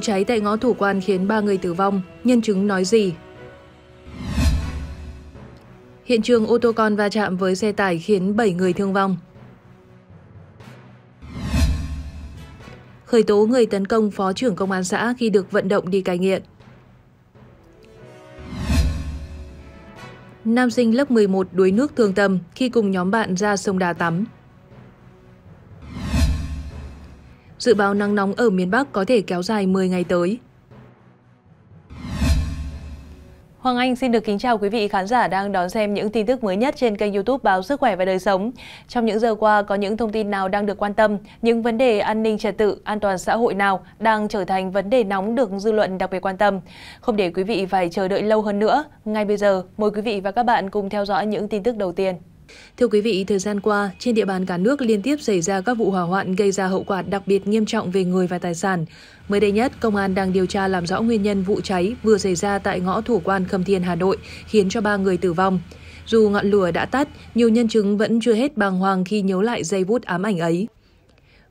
cháy tại ngõ Thủ Quan khiến 3 người tử vong, nhân chứng nói gì? Hiện trường ô tô con va chạm với xe tải khiến 7 người thương vong. Khởi tố người tấn công phó trưởng công an xã khi được vận động đi cai nghiện. Nam sinh lớp 11 đuối nước thương tâm khi cùng nhóm bạn ra sông Đà tắm. Dự báo nắng nóng ở miền Bắc có thể kéo dài 10 ngày tới. Hoàng Anh xin được kính chào quý vị khán giả đang đón xem những tin tức mới nhất trên kênh youtube Báo Sức Khỏe và Đời Sống. Trong những giờ qua, có những thông tin nào đang được quan tâm, những vấn đề an ninh trật tự, an toàn xã hội nào đang trở thành vấn đề nóng được dư luận đặc biệt quan tâm. Không để quý vị phải chờ đợi lâu hơn nữa, ngay bây giờ, mời quý vị và các bạn cùng theo dõi những tin tức đầu tiên. Thưa quý vị, thời gian qua, trên địa bàn cả nước liên tiếp xảy ra các vụ hỏa hoạn gây ra hậu quả đặc biệt nghiêm trọng về người và tài sản. Mới đây nhất, công an đang điều tra làm rõ nguyên nhân vụ cháy vừa xảy ra tại ngõ Thủ Quan Khâm Thiên, Hà Nội, khiến cho ba người tử vong. Dù ngọn lửa đã tắt, nhiều nhân chứng vẫn chưa hết bàng hoàng khi nhớ lại giây vút ám ảnh ấy.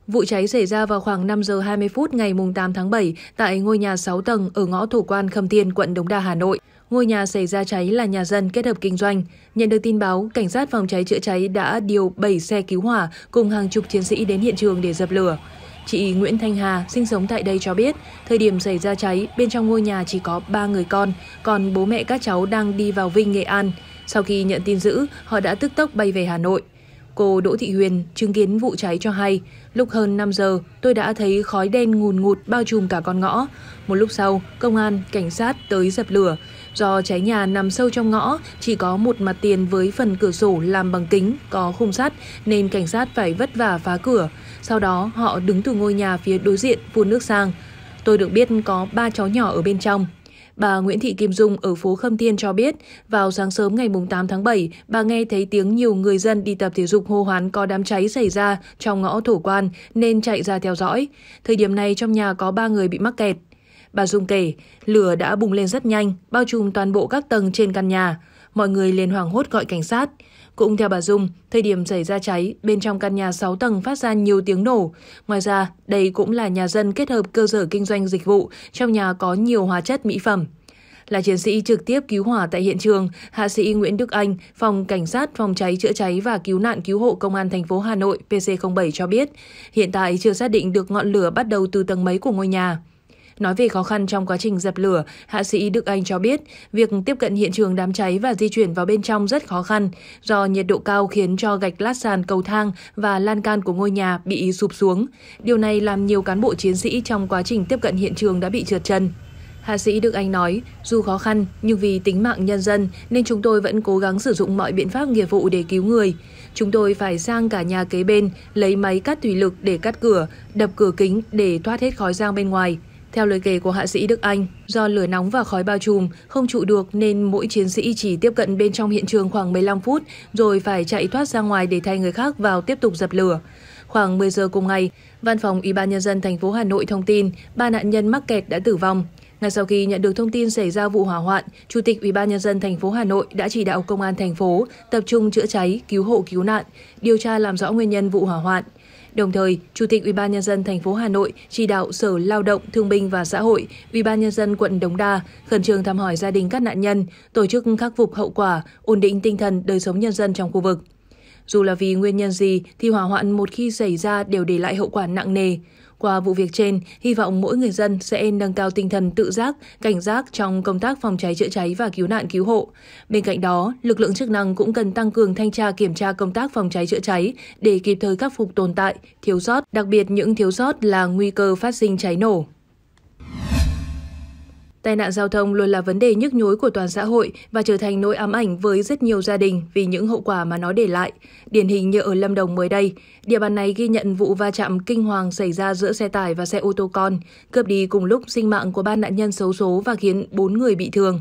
Vụ cháy xảy ra vào khoảng 5 giờ 20 phút ngày 8 tháng 7 tại ngôi nhà 6 tầng ở ngõ Thủ Quan Khâm Thiên, quận Đống Đa, Hà Nội. Ngôi nhà xảy ra cháy là nhà dân kết hợp kinh doanh. Nhận được tin báo, cảnh sát phòng cháy chữa cháy đã điều 7 xe cứu hỏa cùng hàng chục chiến sĩ đến hiện trường để dập lửa. Chị Nguyễn Thanh Hà sinh sống tại đây cho biết, thời điểm xảy ra cháy, bên trong ngôi nhà chỉ có 3 người con, còn bố mẹ các cháu đang đi vào Vinh, Nghệ An. Sau khi nhận tin dữ, họ đã tức tốc bay về Hà Nội. Cô Đỗ Thị Huyền chứng kiến vụ cháy cho hay, lúc hơn 5 giờ tôi đã thấy khói đen ngùn ngụt bao trùm cả con ngõ. Một lúc sau, công an, cảnh sát tới dập lửa. Do cháy nhà nằm sâu trong ngõ, chỉ có một mặt tiền với phần cửa sổ làm bằng kính, có khung sắt nên cảnh sát phải vất vả phá cửa. Sau đó họ đứng từ ngôi nhà phía đối diện phun nước sang. Tôi được biết có ba cháu nhỏ ở bên trong, Bà Nguyễn Thị Kim Dung ở phố Khâm Thiên cho biết, vào sáng sớm ngày 8 tháng 7, bà nghe thấy tiếng nhiều người dân đi tập thể dục hô hoán có đám cháy xảy ra trong ngõ thổ quan nên chạy ra theo dõi. Thời điểm này trong nhà có 3 người bị mắc kẹt. Bà Dung kể, lửa đã bùng lên rất nhanh, bao trùm toàn bộ các tầng trên căn nhà. Mọi người liền hoảng hốt gọi cảnh sát. Cũng theo bà Dung, thời điểm xảy ra cháy, bên trong căn nhà 6 tầng phát ra nhiều tiếng nổ. Ngoài ra, đây cũng là nhà dân kết hợp cơ sở kinh doanh dịch vụ, trong nhà có nhiều hóa chất mỹ phẩm. Là chiến sĩ trực tiếp cứu hỏa tại hiện trường, Hạ sĩ Nguyễn Đức Anh, Phòng Cảnh sát Phòng cháy chữa cháy và Cứu nạn Cứu hộ Công an thành phố Hà Nội PC07 cho biết, hiện tại chưa xác định được ngọn lửa bắt đầu từ tầng mấy của ngôi nhà. Nói về khó khăn trong quá trình dập lửa, hạ sĩ Đức Anh cho biết việc tiếp cận hiện trường đám cháy và di chuyển vào bên trong rất khó khăn do nhiệt độ cao khiến cho gạch lát sàn cầu thang và lan can của ngôi nhà bị sụp xuống. Điều này làm nhiều cán bộ chiến sĩ trong quá trình tiếp cận hiện trường đã bị trượt chân. Hạ sĩ Đức Anh nói, dù khó khăn nhưng vì tính mạng nhân dân nên chúng tôi vẫn cố gắng sử dụng mọi biện pháp nghiệp vụ để cứu người. Chúng tôi phải sang cả nhà kế bên, lấy máy cắt thủy lực để cắt cửa, đập cửa kính để thoát hết khói giang bên ngoài. Theo lời kể của hạ sĩ Đức Anh, do lửa nóng và khói bao trùm, không trụ được nên mỗi chiến sĩ chỉ tiếp cận bên trong hiện trường khoảng 15 phút rồi phải chạy thoát ra ngoài để thay người khác vào tiếp tục dập lửa. Khoảng 10 giờ cùng ngày, Văn phòng Ủy ban nhân dân thành phố Hà Nội thông tin ba nạn nhân mắc kẹt đã tử vong. Ngay sau khi nhận được thông tin xảy ra vụ hỏa hoạn, Chủ tịch Ủy ban nhân dân thành phố Hà Nội đã chỉ đạo công an thành phố tập trung chữa cháy, cứu hộ cứu nạn, điều tra làm rõ nguyên nhân vụ hỏa hoạn. Đồng thời, Chủ tịch UBND thành phố Hà Nội chỉ đạo Sở Lao động, Thương binh và Xã hội, UBND quận Đống Đa khẩn trương thăm hỏi gia đình các nạn nhân, tổ chức khắc phục hậu quả, ổn định tinh thần đời sống nhân dân trong khu vực. Dù là vì nguyên nhân gì thì hỏa hoạn một khi xảy ra đều để lại hậu quả nặng nề. Qua vụ việc trên, hy vọng mỗi người dân sẽ nâng cao tinh thần tự giác, cảnh giác trong công tác phòng cháy chữa cháy và cứu nạn cứu hộ. Bên cạnh đó, lực lượng chức năng cũng cần tăng cường thanh tra kiểm tra công tác phòng cháy chữa cháy để kịp thời khắc phục tồn tại, thiếu sót, đặc biệt những thiếu sót là nguy cơ phát sinh cháy nổ. Tai nạn giao thông luôn là vấn đề nhức nhối của toàn xã hội và trở thành nỗi ám ảnh với rất nhiều gia đình vì những hậu quả mà nó để lại. Điển hình như ở Lâm Đồng mới đây, địa bàn này ghi nhận vụ va chạm kinh hoàng xảy ra giữa xe tải và xe ô tô con, cướp đi cùng lúc sinh mạng của ba nạn nhân xấu số và khiến bốn người bị thương.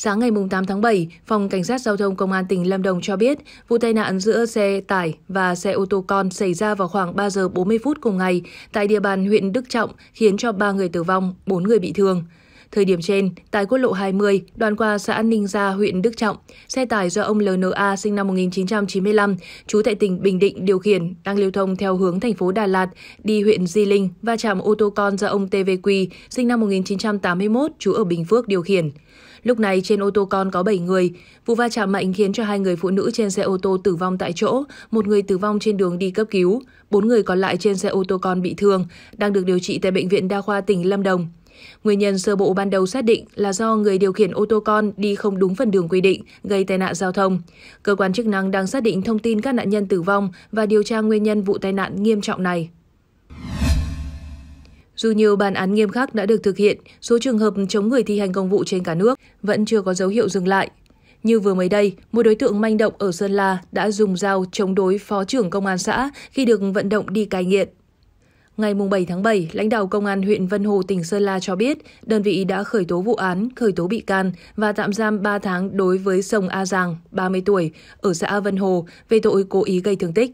Sáng ngày 8 tháng 7, Phòng Cảnh sát Giao thông Công an tỉnh Lâm Đồng cho biết vụ tai nạn giữa xe tải và xe ô tô con xảy ra vào khoảng 3 giờ 40 phút cùng ngày tại địa bàn huyện Đức Trọng khiến cho 3 người tử vong, 4 người bị thương. Thời điểm trên, tại quốc lộ 20, đoạn qua xã Ninh Gia, huyện Đức Trọng, xe tải do ông LNA sinh năm 1995, trú tại tỉnh Bình Định điều khiển, đang lưu thông theo hướng thành phố Đà Lạt, đi huyện Di Linh, và chạm ô tô con do ông TVQ, sinh năm 1981, trú ở Bình Phước điều khiển. Lúc này trên ô tô con có 7 người. Vụ va chạm mạnh khiến cho hai người phụ nữ trên xe ô tô tử vong tại chỗ, một người tử vong trên đường đi cấp cứu. Bốn người còn lại trên xe ô tô con bị thương, đang được điều trị tại Bệnh viện Đa khoa tỉnh Lâm Đồng. Nguyên nhân sơ bộ ban đầu xác định là do người điều khiển ô tô con đi không đúng phần đường quy định, gây tai nạn giao thông. Cơ quan chức năng đang xác định thông tin các nạn nhân tử vong và điều tra nguyên nhân vụ tai nạn nghiêm trọng này. Dù nhiều bản án nghiêm khắc đã được thực hiện, số trường hợp chống người thi hành công vụ trên cả nước vẫn chưa có dấu hiệu dừng lại. Như vừa mới đây, một đối tượng manh động ở Sơn La đã dùng dao chống đối phó trưởng công an xã khi được vận động đi cai nghiện. Ngày 7 tháng 7, lãnh đạo Công an huyện Vân Hồ, tỉnh Sơn La cho biết đơn vị đã khởi tố vụ án, khởi tố bị can và tạm giam 3 tháng đối với Sông A Giàng, 30 tuổi, ở xã Vân Hồ về tội cố ý gây thương tích.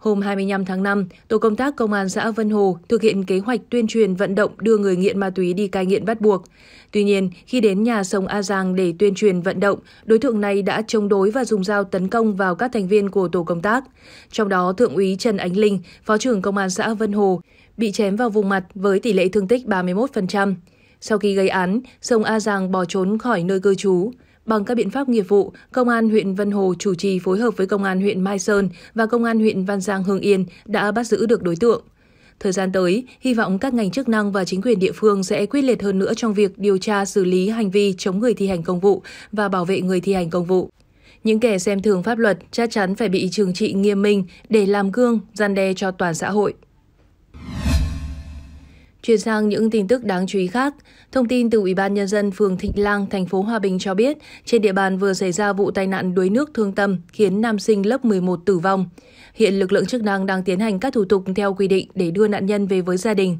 Hôm 25 tháng 5, tổ công tác công an xã Vân Hồ thực hiện kế hoạch tuyên truyền vận động đưa người nghiện ma túy đi cai nghiện bắt buộc. Tuy nhiên, khi đến nhà sông A Giang để tuyên truyền vận động, đối tượng này đã chống đối và dùng dao tấn công vào các thành viên của tổ công tác. Trong đó, Thượng úy Trần Ánh Linh, Phó trưởng Công an xã Vân Hồ, bị chém vào vùng mặt với tỷ lệ thương tích 31%. Sau khi gây án, Sông A Giang bỏ trốn khỏi nơi cư trú. Bằng các biện pháp nghiệp vụ, Công an huyện Vân Hồ chủ trì phối hợp với Công an huyện Mai Sơn và Công an huyện Văn Giang Hương Yên đã bắt giữ được đối tượng. Thời gian tới, hy vọng các ngành chức năng và chính quyền địa phương sẽ quyết liệt hơn nữa trong việc điều tra xử lý hành vi chống người thi hành công vụ và bảo vệ người thi hành công vụ. Những kẻ xem thường pháp luật chắc chắn phải bị trừng trị nghiêm minh để làm gương, gian đe cho toàn xã hội. Chuyển sang những tin tức đáng chú ý khác, thông tin từ Ủy ban nhân dân phường Thịnh Lang, thành phố Hòa Bình cho biết, trên địa bàn vừa xảy ra vụ tai nạn đuối nước thương tâm khiến nam sinh lớp 11 tử vong. Hiện lực lượng chức năng đang tiến hành các thủ tục theo quy định để đưa nạn nhân về với gia đình.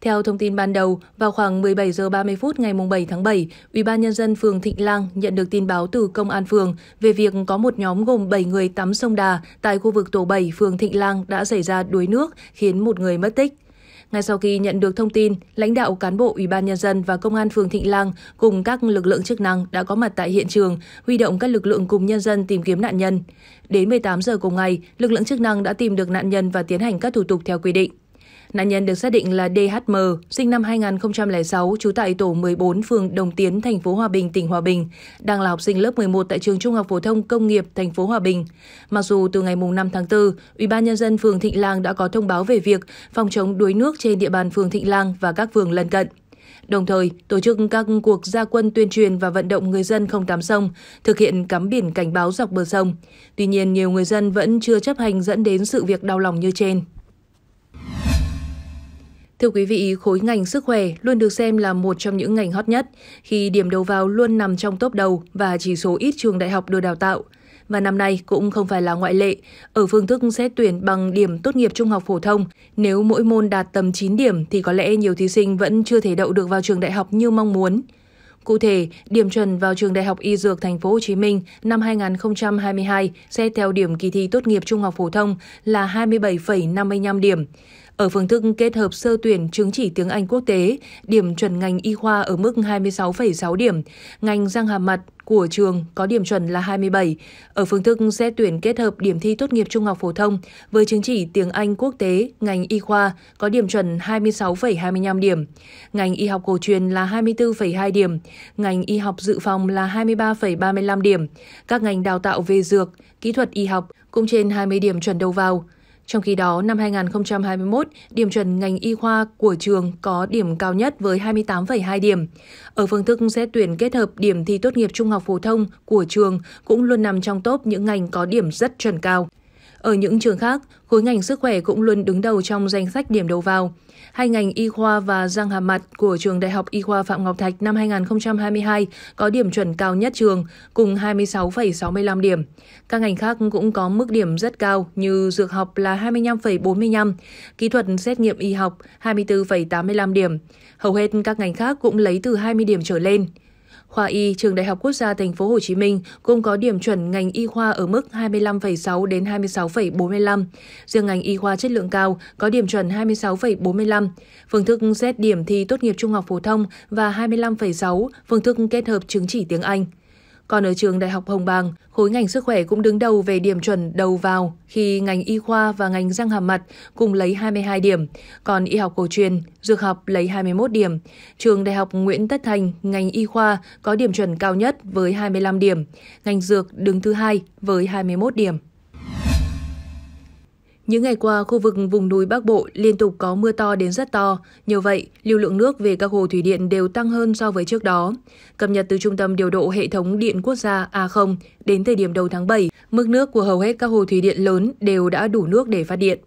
Theo thông tin ban đầu, vào khoảng 17 giờ 30 phút ngày 7 tháng 7, Ủy ban nhân dân phường Thịnh Lang nhận được tin báo từ công an phường về việc có một nhóm gồm 7 người tắm sông Đà tại khu vực tổ 7 phường Thịnh Lang đã xảy ra đuối nước khiến một người mất tích. Ngay sau khi nhận được thông tin, lãnh đạo cán bộ Ủy ban nhân dân và công an phường Thịnh Lang cùng các lực lượng chức năng đã có mặt tại hiện trường, huy động các lực lượng cùng nhân dân tìm kiếm nạn nhân. Đến 18 giờ cùng ngày, lực lượng chức năng đã tìm được nạn nhân và tiến hành các thủ tục theo quy định. Nạn nhân được xác định là DHM, sinh năm 2006, trú tại tổ 14 phường Đồng Tiến, thành phố Hòa Bình, tỉnh Hòa Bình, đang là học sinh lớp 11 tại trường Trung học phổ thông Công nghiệp thành phố Hòa Bình. Mặc dù từ ngày 5 tháng 4, Ủy ban nhân dân phường Thịnh Lang đã có thông báo về việc phòng chống đuối nước trên địa bàn phường Thịnh Lang và các phường lân cận đồng thời tổ chức các cuộc gia quân tuyên truyền và vận động người dân không tắm sông, thực hiện cắm biển cảnh báo dọc bờ sông. Tuy nhiên, nhiều người dân vẫn chưa chấp hành dẫn đến sự việc đau lòng như trên. Thưa quý vị, khối ngành sức khỏe luôn được xem là một trong những ngành hot nhất khi điểm đầu vào luôn nằm trong top đầu và chỉ số ít trường đại học được đào tạo. Và năm nay cũng không phải là ngoại lệ, ở phương thức xét tuyển bằng điểm tốt nghiệp trung học phổ thông, nếu mỗi môn đạt tầm 9 điểm thì có lẽ nhiều thí sinh vẫn chưa thể đậu được vào trường đại học như mong muốn. Cụ thể, điểm chuẩn vào trường Đại học Y Dược Thành phố Hồ Chí Minh năm 2022 sẽ theo điểm kỳ thi tốt nghiệp trung học phổ thông là 27,55 điểm. Ở phương thức kết hợp sơ tuyển chứng chỉ tiếng Anh quốc tế, điểm chuẩn ngành y khoa ở mức 26,6 điểm, ngành răng hàm mặt của trường có điểm chuẩn là 27. Ở phương thức xét tuyển kết hợp điểm thi tốt nghiệp trung học phổ thông với chứng chỉ tiếng Anh quốc tế, ngành y khoa có điểm chuẩn 26,25 điểm, ngành y học cổ truyền là 24,2 điểm, ngành y học dự phòng là 23,35 điểm, các ngành đào tạo về dược, kỹ thuật y học cũng trên 20 điểm chuẩn đầu vào. Trong khi đó, năm 2021, điểm chuẩn ngành y khoa của trường có điểm cao nhất với 28,2 điểm. Ở phương thức xét tuyển kết hợp điểm thi tốt nghiệp trung học phổ thông của trường cũng luôn nằm trong top những ngành có điểm rất chuẩn cao. Ở những trường khác, khối ngành sức khỏe cũng luôn đứng đầu trong danh sách điểm đầu vào. Hai ngành y khoa và răng hàm mặt của trường Đại học Y khoa Phạm Ngọc Thạch năm 2022 có điểm chuẩn cao nhất trường cùng 26,65 điểm. Các ngành khác cũng có mức điểm rất cao như dược học là 25,45, kỹ thuật xét nghiệm y học 24,85 điểm. Hầu hết các ngành khác cũng lấy từ 20 điểm trở lên khoa y trường Đại học Quốc gia Thành phố Hồ Chí Minh cũng có điểm chuẩn ngành y khoa ở mức 25,6 đến 26,45. Riêng ngành y khoa chất lượng cao có điểm chuẩn 26,45. Phương thức xét điểm thi tốt nghiệp trung học phổ thông và 25,6 phương thức kết hợp chứng chỉ tiếng Anh. Còn ở trường Đại học Hồng Bàng, khối ngành sức khỏe cũng đứng đầu về điểm chuẩn đầu vào khi ngành y khoa và ngành răng hàm mặt cùng lấy 22 điểm, còn y học cổ truyền, dược học lấy 21 điểm. Trường Đại học Nguyễn Tất Thành, ngành y khoa có điểm chuẩn cao nhất với 25 điểm, ngành dược đứng thứ hai với 21 điểm. Những ngày qua, khu vực vùng núi Bắc Bộ liên tục có mưa to đến rất to. Nhờ vậy, lưu lượng nước về các hồ thủy điện đều tăng hơn so với trước đó. Cập nhật từ Trung tâm Điều độ Hệ thống Điện Quốc gia A0, đến thời điểm đầu tháng 7, mức nước của hầu hết các hồ thủy điện lớn đều đã đủ nước để phát điện.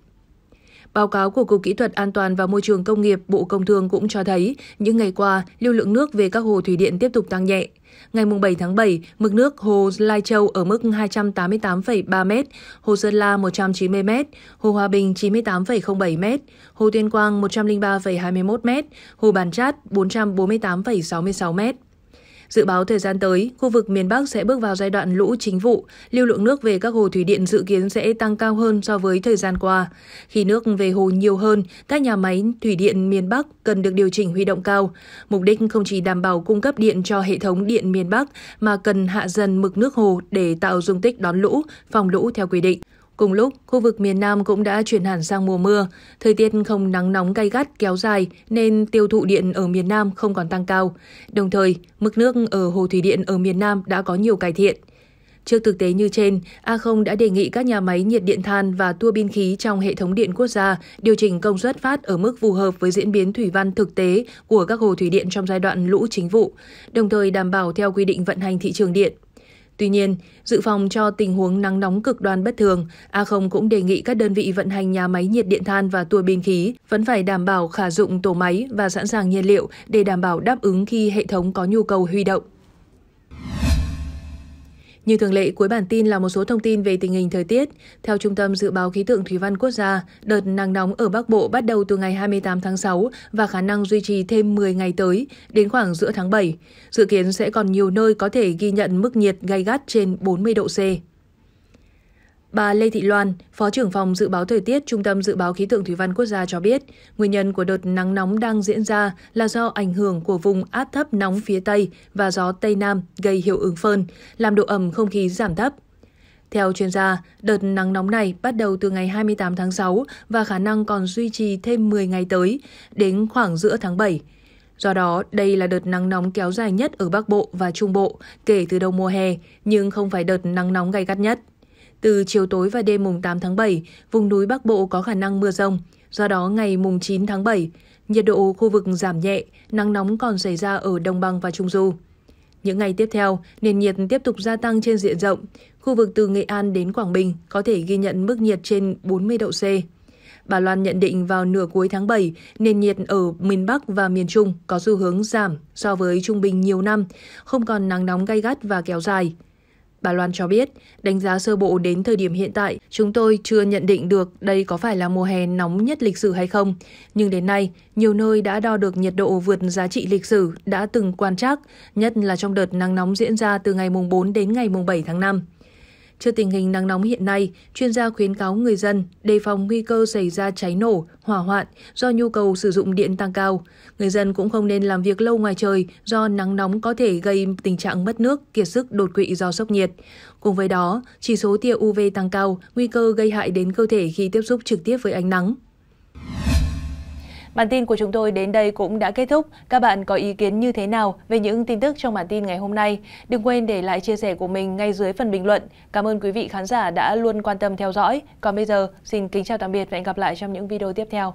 Báo cáo của Cục Kỹ thuật An toàn và Môi trường Công nghiệp Bộ Công Thương cũng cho thấy, những ngày qua, lưu lượng nước về các hồ thủy điện tiếp tục tăng nhẹ. Ngày 7 tháng 7, mực nước hồ Lai Châu ở mức 288,3 m, hồ Sơn La 190 m, hồ Hòa Bình 98,07 m, hồ Tuyên Quang 103,21 m, hồ Bản Chát 448,66 m. Dự báo thời gian tới, khu vực miền Bắc sẽ bước vào giai đoạn lũ chính vụ, lưu lượng nước về các hồ thủy điện dự kiến sẽ tăng cao hơn so với thời gian qua. Khi nước về hồ nhiều hơn, các nhà máy thủy điện miền Bắc cần được điều chỉnh huy động cao. Mục đích không chỉ đảm bảo cung cấp điện cho hệ thống điện miền Bắc mà cần hạ dần mực nước hồ để tạo dung tích đón lũ, phòng lũ theo quy định. Cùng lúc, khu vực miền Nam cũng đã chuyển hẳn sang mùa mưa. Thời tiết không nắng nóng gay gắt kéo dài nên tiêu thụ điện ở miền Nam không còn tăng cao. Đồng thời, mức nước ở hồ thủy điện ở miền Nam đã có nhiều cải thiện. Trước thực tế như trên, A0 đã đề nghị các nhà máy nhiệt điện than và tua bin khí trong hệ thống điện quốc gia điều chỉnh công suất phát ở mức phù hợp với diễn biến thủy văn thực tế của các hồ thủy điện trong giai đoạn lũ chính vụ, đồng thời đảm bảo theo quy định vận hành thị trường điện Tuy nhiên, dự phòng cho tình huống nắng nóng cực đoan bất thường, A0 cũng đề nghị các đơn vị vận hành nhà máy nhiệt điện than và tua bin khí vẫn phải đảm bảo khả dụng tổ máy và sẵn sàng nhiên liệu để đảm bảo đáp ứng khi hệ thống có nhu cầu huy động. Như thường lệ, cuối bản tin là một số thông tin về tình hình thời tiết. Theo Trung tâm Dự báo Khí tượng Thủy văn Quốc gia, đợt nắng nóng ở Bắc Bộ bắt đầu từ ngày 28 tháng 6 và khả năng duy trì thêm 10 ngày tới, đến khoảng giữa tháng 7. Dự kiến sẽ còn nhiều nơi có thể ghi nhận mức nhiệt gay gắt trên 40 độ C. Bà Lê Thị Loan, Phó trưởng phòng dự báo thời tiết Trung tâm Dự báo Khí tượng Thủy văn Quốc gia cho biết, nguyên nhân của đợt nắng nóng đang diễn ra là do ảnh hưởng của vùng áp thấp nóng phía Tây và gió Tây Nam gây hiệu ứng phơn, làm độ ẩm không khí giảm thấp. Theo chuyên gia, đợt nắng nóng này bắt đầu từ ngày 28 tháng 6 và khả năng còn duy trì thêm 10 ngày tới, đến khoảng giữa tháng 7. Do đó, đây là đợt nắng nóng kéo dài nhất ở Bắc Bộ và Trung Bộ kể từ đầu mùa hè, nhưng không phải đợt nắng nóng gay gắt nhất từ chiều tối và đêm mùng 8 tháng 7, vùng núi Bắc Bộ có khả năng mưa rông. Do đó, ngày mùng 9 tháng 7, nhiệt độ khu vực giảm nhẹ, nắng nóng còn xảy ra ở Đồng Bằng và Trung Du. Những ngày tiếp theo, nền nhiệt tiếp tục gia tăng trên diện rộng. Khu vực từ Nghệ An đến Quảng Bình có thể ghi nhận mức nhiệt trên 40 độ C. Bà Loan nhận định vào nửa cuối tháng 7, nền nhiệt ở miền Bắc và miền Trung có xu hướng giảm so với trung bình nhiều năm, không còn nắng nóng gay gắt và kéo dài. Bà Loan cho biết, đánh giá sơ bộ đến thời điểm hiện tại, chúng tôi chưa nhận định được đây có phải là mùa hè nóng nhất lịch sử hay không. Nhưng đến nay, nhiều nơi đã đo được nhiệt độ vượt giá trị lịch sử đã từng quan trắc, nhất là trong đợt nắng nóng diễn ra từ ngày 4 đến ngày 7 tháng 5. Trước tình hình nắng nóng hiện nay, chuyên gia khuyến cáo người dân đề phòng nguy cơ xảy ra cháy nổ, hỏa hoạn do nhu cầu sử dụng điện tăng cao. Người dân cũng không nên làm việc lâu ngoài trời do nắng nóng có thể gây tình trạng mất nước, kiệt sức đột quỵ do sốc nhiệt. Cùng với đó, chỉ số tia UV tăng cao, nguy cơ gây hại đến cơ thể khi tiếp xúc trực tiếp với ánh nắng. Bản tin của chúng tôi đến đây cũng đã kết thúc. Các bạn có ý kiến như thế nào về những tin tức trong bản tin ngày hôm nay? Đừng quên để lại chia sẻ của mình ngay dưới phần bình luận. Cảm ơn quý vị khán giả đã luôn quan tâm theo dõi. Còn bây giờ, xin kính chào tạm biệt và hẹn gặp lại trong những video tiếp theo.